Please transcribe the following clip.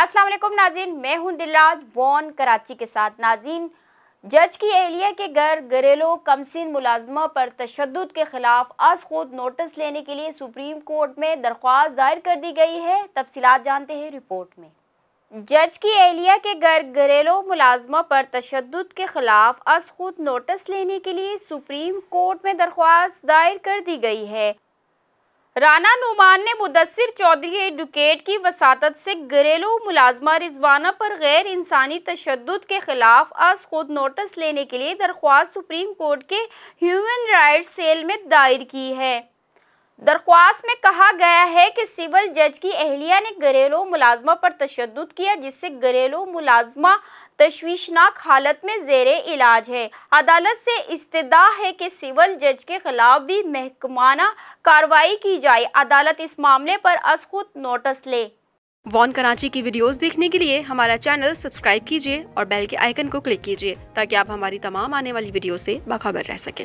अस्सलाम वालेकुम नाजीन मैं हूं दिलराज वॉन कराची के साथ नाजीन जज की एहलिया के घर घरेलू कमसिन मुलाजमा पर तशद के खिलाफ आज खुद नोटिस लेने के लिए सुप्रीम कोर्ट में दरख्वास्त दायर कर दी गई है तफसीत जानते हैं रिपोर्ट में जज की एहलिया के घर घरेलू मुलाजमा पर तशद के खिलाफ आज खुद नोटिस लेने के लिए सुप्रीम कोर्ट में दरख्वास्त दायर कर दी गई है राना नुमान ने मुदसर चौधरी एडवोकेट की वसात से घरेलू मुलाजमा रिजवाना पर गैर इंसानी तशद के खिलाफ आज खुद नोटिस लेने के लिए दरख्वास्त सुप्रीम कोर्ट के ह्यूमन राइट सेल में दायर की है दरख्वास्त में कहा गया है कि सिविल जज की अहलिया ने घरेलू मुलाजमा पर तशद किया जिससे घरेलू मुलाजमा तशवीशनाक हालत में जेर इलाज है अदालत से इस्तदा है कि सिविल जज के खिलाफ भी महकमाना कार्रवाई की जाए अदालत इस मामले पर अस खुद नोटिस ले वॉन कराची की वीडियोस देखने के लिए हमारा चैनल सब्सक्राइब कीजिए और बेल के आइकन को क्लिक कीजिए ताकि आप हमारी तमाम आने वाली वीडियो से बाखबर रह सकें